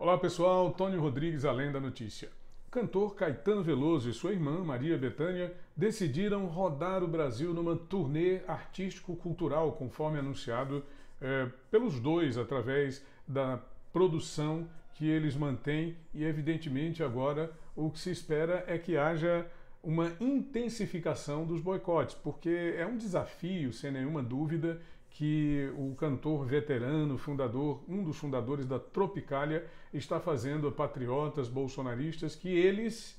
Olá pessoal, Tony Rodrigues, além da notícia. O cantor Caetano Veloso e sua irmã Maria Bethânia decidiram rodar o Brasil numa turnê artístico-cultural, conforme anunciado eh, pelos dois através da produção que eles mantêm e, evidentemente, agora o que se espera é que haja uma intensificação dos boicotes, porque é um desafio, sem nenhuma dúvida, que o cantor veterano, fundador, um dos fundadores da Tropicália, está fazendo a patriotas bolsonaristas que eles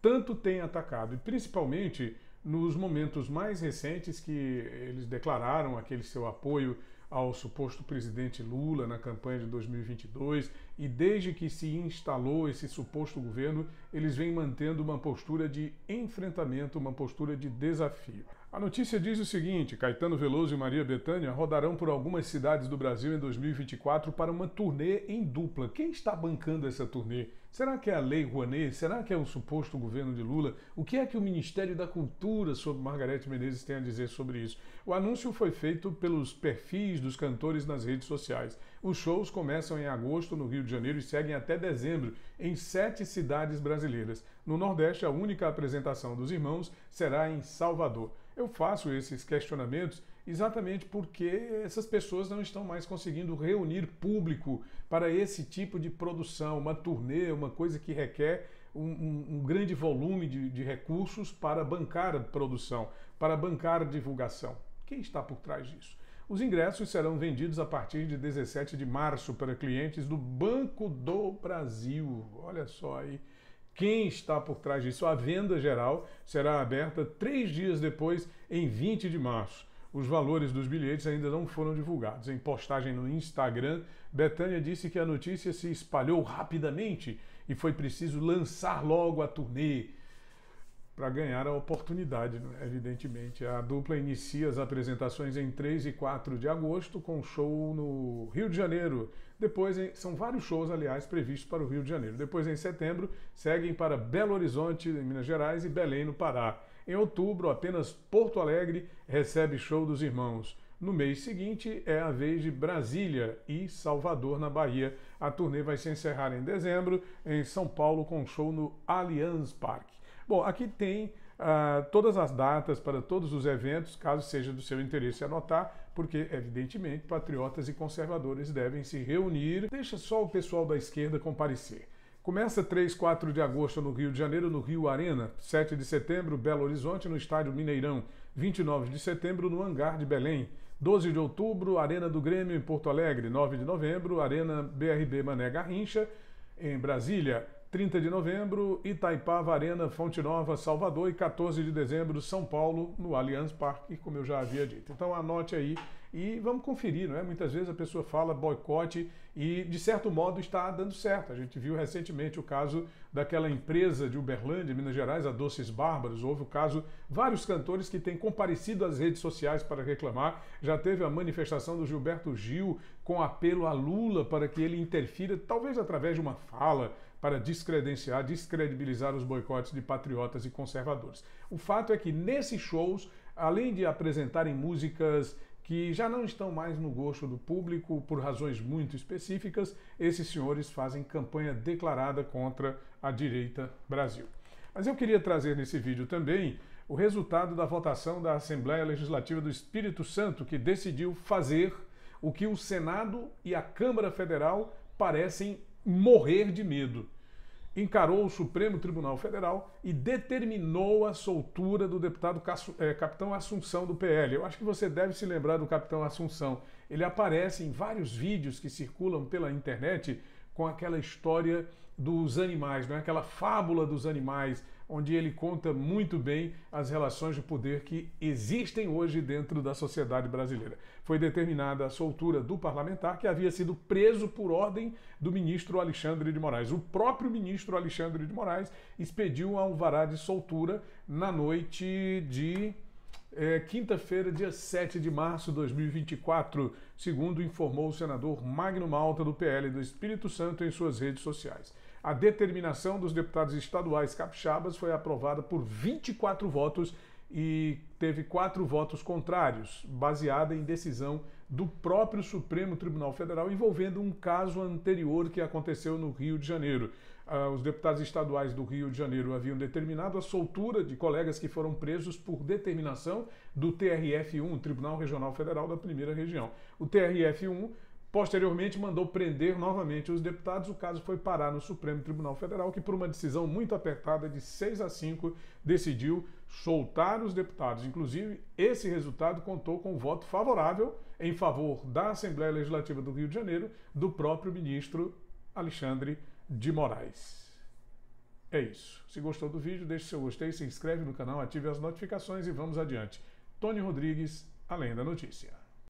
tanto têm atacado, e principalmente nos momentos mais recentes que eles declararam aquele seu apoio ao suposto presidente Lula na campanha de 2022 e desde que se instalou esse suposto governo, eles vêm mantendo uma postura de enfrentamento, uma postura de desafio. A notícia diz o seguinte: Caetano Veloso e Maria Bethânia rodarão por algumas cidades do Brasil em 2024 para uma turnê em dupla. Quem está bancando essa turnê? Será que é a Lei Rouanet? Será que é o suposto governo de Lula? O que é que o Ministério da Cultura sob Margarete Menezes tem a dizer sobre isso? O anúncio foi feito pelos perfis dos cantores nas redes sociais. Os shows começam em agosto no Rio de Janeiro e seguem até dezembro em sete cidades brasileiras. No Nordeste, a única apresentação dos irmãos será em Salvador. Eu faço esses questionamentos exatamente porque essas pessoas não estão mais conseguindo reunir público para esse tipo de produção, uma turnê, uma coisa que requer um, um, um grande volume de, de recursos para bancar a produção, para bancar a divulgação. Quem está por trás disso? Os ingressos serão vendidos a partir de 17 de março para clientes do Banco do Brasil. Olha só aí. Quem está por trás disso? A venda geral será aberta três dias depois, em 20 de março. Os valores dos bilhetes ainda não foram divulgados. Em postagem no Instagram, Betânia disse que a notícia se espalhou rapidamente e foi preciso lançar logo a turnê para ganhar a oportunidade, evidentemente. A dupla inicia as apresentações em 3 e 4 de agosto com show no Rio de Janeiro. Depois, são vários shows, aliás, previstos para o Rio de Janeiro. Depois, em setembro, seguem para Belo Horizonte, em Minas Gerais, e Belém, no Pará. Em outubro, apenas Porto Alegre recebe show dos irmãos. No mês seguinte é a vez de Brasília e Salvador, na Bahia. A turnê vai se encerrar em dezembro em São Paulo com show no Allianz Parque. Bom, aqui tem Uh, todas as datas para todos os eventos, caso seja do seu interesse anotar, porque, evidentemente, patriotas e conservadores devem se reunir. Deixa só o pessoal da esquerda comparecer. Começa 3, 4 de agosto no Rio de Janeiro, no Rio Arena. 7 de setembro, Belo Horizonte, no Estádio Mineirão. 29 de setembro, no Hangar de Belém. 12 de outubro, Arena do Grêmio, em Porto Alegre. 9 de novembro, Arena BRB Mané Garrincha, em Brasília. 30 de novembro, Itaipava Arena, Fonte Nova, Salvador e 14 de dezembro, São Paulo, no Allianz Parque, como eu já havia dito. Então anote aí e vamos conferir, não é? Muitas vezes a pessoa fala boicote e, de certo modo, está dando certo. A gente viu recentemente o caso daquela empresa de Uberlândia, Minas Gerais, a Doces Bárbaros. Houve o caso, vários cantores que têm comparecido às redes sociais para reclamar. Já teve a manifestação do Gilberto Gil com apelo a Lula para que ele interfira, talvez através de uma fala, para descredenciar, descredibilizar os boicotes de patriotas e conservadores. O fato é que nesses shows, além de apresentarem músicas que já não estão mais no gosto do público por razões muito específicas, esses senhores fazem campanha declarada contra a direita Brasil. Mas eu queria trazer nesse vídeo também o resultado da votação da Assembleia Legislativa do Espírito Santo, que decidiu fazer o que o Senado e a Câmara Federal parecem morrer de medo. Encarou o Supremo Tribunal Federal e determinou a soltura do deputado é, Capitão Assunção do PL. Eu acho que você deve se lembrar do Capitão Assunção. Ele aparece em vários vídeos que circulam pela internet com aquela história dos animais, não é? aquela fábula dos animais, onde ele conta muito bem as relações de poder que existem hoje dentro da sociedade brasileira. Foi determinada a soltura do parlamentar que havia sido preso por ordem do ministro Alexandre de Moraes. O próprio ministro Alexandre de Moraes expediu um alvará de soltura na noite de é, Quinta-feira, dia 7 de março de 2024, segundo informou o senador Magno Malta, do PL do Espírito Santo, em suas redes sociais. A determinação dos deputados estaduais capixabas foi aprovada por 24 votos e teve quatro votos contrários, baseada em decisão do próprio Supremo Tribunal Federal envolvendo um caso anterior que aconteceu no Rio de Janeiro ah, os deputados estaduais do Rio de Janeiro haviam determinado a soltura de colegas que foram presos por determinação do TRF1, Tribunal Regional Federal da Primeira Região. O TRF1 Posteriormente, mandou prender novamente os deputados. O caso foi parar no Supremo Tribunal Federal, que, por uma decisão muito apertada de 6 a 5, decidiu soltar os deputados. Inclusive, esse resultado contou com um voto favorável em favor da Assembleia Legislativa do Rio de Janeiro, do próprio ministro Alexandre de Moraes. É isso. Se gostou do vídeo, deixe seu gostei, se inscreve no canal, ative as notificações e vamos adiante. Tony Rodrigues, Além da Notícia.